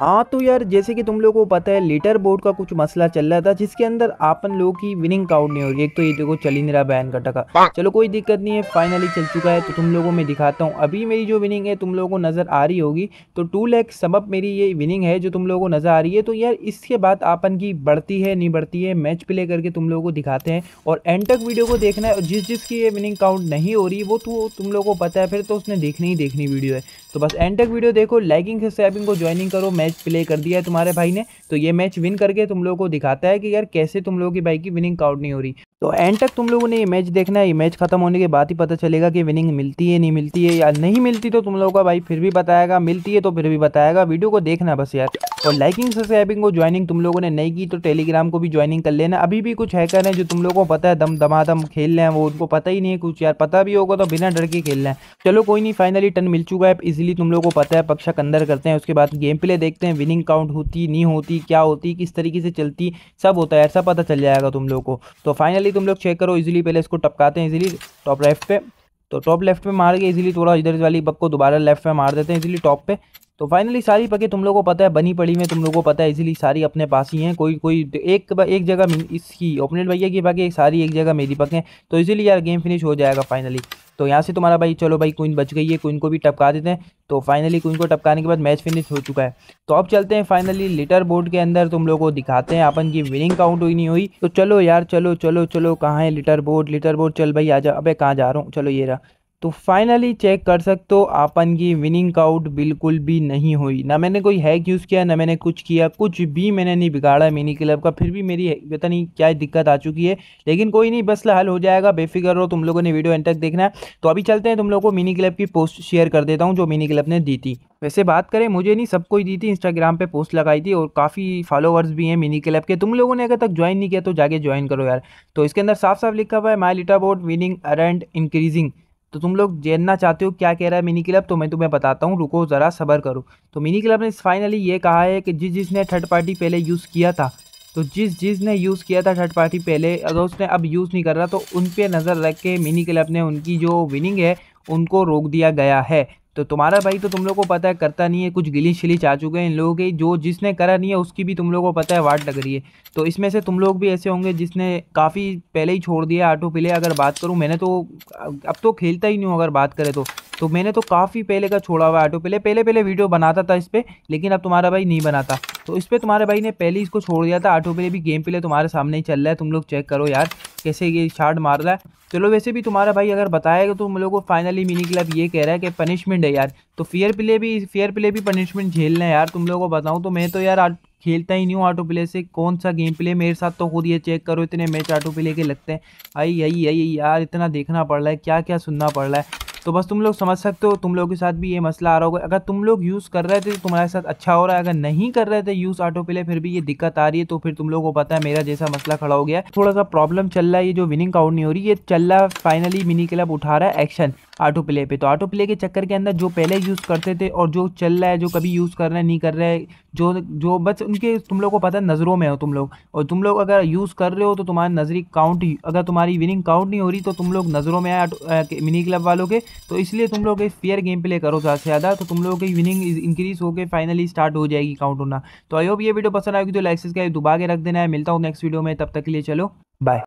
हाँ तो यार जैसे कि तुम लोगों को पता है लीटर बोर्ड का कुछ मसला चल रहा था जिसके अंदर आपन लोगों की विनिंग काउंट नहीं हो रही एक तो ये देखो चल ही नहीं रहा बैन का टका चलो कोई दिक्कत नहीं है फाइनली चल चुका है तो तुम लोगों में दिखाता हूँ अभी मेरी जो विनिंग है तुम लोगों को नज़र आ रही होगी तो टू लैख सब मेरी ये विनिंग है जो तुम लोगों को नज़र आ रही है तो यार इसके बाद आपन की बढ़ती है नहीं बढ़ती है मैच प्ले करके तुम लोगों को दिखाते हैं और एंड तक वीडियो को देखना है और जिस जिसकी ये विनिंग काउंट नहीं हो रही वो तो तुम लोगों को पता है फिर तो उसने देखनी ही देखनी वीडियो है तो बस एंड तक वीडियो देखो लाइकिंग से सैबिंग को ज्वाइनिंग करो मैच प्ले कर दिया है तुम्हारे भाई ने तो ये मैच विन करके तुम लोगों को दिखाता है कि यार कैसे तुम लोगों की भाई की विनिंग काउट नहीं हो रही तो एंड तक तुम लोगों ने ये मैच देखना है ये मैच खत्म होने के बाद ही पता चलेगा कि विनिंग मिलती है नहीं मिलती है या नहीं मिलती तो तुम लोगों का भाई फिर भी बताएगा मिलती है तो फिर भी बताएगा वीडियो को देखना बस यार और लाइकिंग सब्सक्राइबिंग को ज्वाइनिंग तुम लोगों ने नहीं की तो टेलीग्राम को भी ज्वाइनिंग कर लेना अभी भी कुछ हैकर हैं जो तुम लोगों को पता है दम दमादम खेल रहे हैं वो उनको पता ही नहीं है कुछ यार पता भी होगा तो बिना डर के खेल रहे हैं चलो कोई नहीं फाइनली टर्न मिल चुका है इजिली तुम लोगों को पता है पक्षक अंदर करते हैं उसके बाद गेम प्ले देखते हैं विनिंग काउंट होती नहीं होती क्या होती किस तरीके से चलती सब होता है ऐसा पता चल जाएगा तुम लोग को तो फाइनली इजीली तुम लोग चेक करो इजीली पहले इसको टपकाते हैं इजीली टॉप लेफ्ट पे तो टॉप लेफ्ट पे मार के इजीली थोड़ा इधर वाली बक को दोबारा लेफ्ट पे मार देते हैं इजीली टॉप पे तो फाइनली सारी पके तुम लोगों को पता है बनी पड़ी में तुम लोगों को पता है इजीली सारी अपने पास ही हैं कोई कोई एक एक जगह इसकी ओपनेट भैया की पके सारी एक जगह मेरी पके तो इजीली यार गेम फिनिश हो जाएगा फाइनली तो यहाँ से तुम्हारा भाई चलो भाई कोइन बच गई है कोइन को भी टपका देते हैं तो फाइनली कोइन को टपकाने के बाद मैच फिनिश हो चुका है तो अब चलते हैं फाइनली लिटर बोर्ड के अंदर तुम लोगों को दिखाते हैं अपन की विनिंग काउंट हुई नहीं हुई तो चलो यार चलो चलो चलो कहाँ है लिटर बोर्ड लिटर बोर्ड चल भाई आजा अब कहाँ जा रहा हूँ चलो ये रहा तो फाइनली चेक कर सकते हो आपन की विनिंग काउट बिल्कुल भी नहीं हुई ना मैंने कोई हैक यूज़ किया ना मैंने कुछ किया कुछ भी मैंने नहीं बिगाड़ा मिनी क्लब का फिर भी मेरी पता नहीं क्या दिक्कत आ चुकी है लेकिन कोई नहीं बस हल हो जाएगा बेफिक्र हो तुम लोगों ने वीडियो एंड तक देखना है तो अभी चलते हैं तुम लोग को मिनी क्लब की पोस्ट शेयर कर देता हूँ जो मिनी क्लब ने दी थी वैसे बात करें मुझे नहीं सबको ही दी थी इंस्टाग्राम पे पोस्ट लगाई थी और काफ़ी फॉलोवर्स भी हैं मिनी क्लब के तुम लोगों ने अगर तक ज्वाइन नहीं किया तो जाके ज्वाइन करो यार तो इसके अंदर साफ साफ लिखा हुआ है माई लिटा बोट विनिंग अरेंड इंक्रीजिंग तो तुम लोग जानना चाहते हो क्या कह रहा है मिनी क्लब तो मैं तुम्हें बताता हूँ रुको ज़रा सबर करो तो मिनी क्लब ने फाइनली ये कहा है कि जिस जिसने थर्ड पार्टी पहले यूज़ किया था तो जिस जिस ने यूज़ किया था थर्ड पार्टी पहले अगर उसने अब यूज़ नहीं कर रहा तो उन पर नज़र रख के मिनी क्लब ने उनकी जो विनिंग है उनको रोक दिया गया है तो तुम्हारा भाई तो तुम लोग को पता है करता नहीं है कुछ गिली शिलीच आ चुके हैं इन लोगों के जो जिसने करा नहीं है उसकी भी तुम लोग को पता है वाट लग रही है तो इसमें से तुम लोग भी ऐसे होंगे जिसने काफ़ी पहले ही छोड़ दिया ऑटो प्ले अगर बात करूँ मैंने तो अब तो खेलता ही नहीं हूँ अगर बात करें तो तो मैंने तो काफ़ी पहले का छोड़ा हुआ ऑटो प्ले पहले पहले वीडियो बनाता था इस पर लेकिन अब तुम्हारा भाई नहीं बनाता तो इस पर तुम्हारे भाई ने पहले इसको छोड़ दिया था ऑटो प्ले भी गेम प्ले तुम्हारे सामने ही चल रहा है तुम लोग चेक करो यार कैसे ये शार्ट मार रहा है चलो वैसे भी तुम्हारा भाई अगर बताएगा तो हम लोग को फाइनली मिनी क्लब ये कह रहा है कि पनिशमेंट है यार तो फेयर प्ले भी फेयर प्ले भी पनिशमेंट झेलना है यार तुम लोगों को बताऊँ तो मैं तो यार खेलता ही नहीं हूँ ऑटो प्ले से कौन सा गेम प्ले मेरे साथ तो खुद ये चेक करो इतने मैच ऑटो प्ले के लगते हैं आई यही यही यार इतना देखना पड़ रहा है क्या क्या सुनना पड़ रहा है तो बस तुम लोग समझ सकते हो तुम लोगों के साथ भी ये मसला आ रहा होगा अगर तुम लोग यूज़ कर रहे थे तो तुम्हारे साथ अच्छा हो रहा है अगर नहीं कर रहे थे यूज़ ऑटो प्ले फिर भी ये दिक्कत आ रही है तो फिर तुम लोगों को पता है मेरा जैसा मसला खड़ा हो गया थोड़ा सा प्रॉब्लम चल रहा है ये जो विनिंग काउंट नहीं हो रही ये चल रहा है फाइनली मिनी क्लब उठा रहा है एक्शन ऑटो प्ले पे तो ऑटो प्ले के चक्कर के अंदर जो पहले यूज़ करते थे और जो चल रहा है जो कभी यूज़ कर रहे हैं नहीं कर रहे जो जो बस उनके तुम लोग को पता है नज़रों में हो तुम लोग और तुम लोग अगर यूज़ कर रहे हो तो तुम्हारी नज़री काउंट अगर तुम्हारी विनिंग काउंट नहीं हो रही तो तुम लोग नज़रों में आए मिनी क्लब वालों के तो इसलिए तुम लोग एक फेयर गेम प्ले करो ज़्यादा से ज़्यादा तो तुम लोगों की विनिंग इंक्रीज़ होकर फाइनली स्टार्ट हो जाएगी काउंट होना तो आई होप ये वीडियो पसंद आएगी तो लाइसेंस का दुबा के रख देना है मिलता हूँ नेक्स्ट वीडियो में तब तक के लिए चलो बाय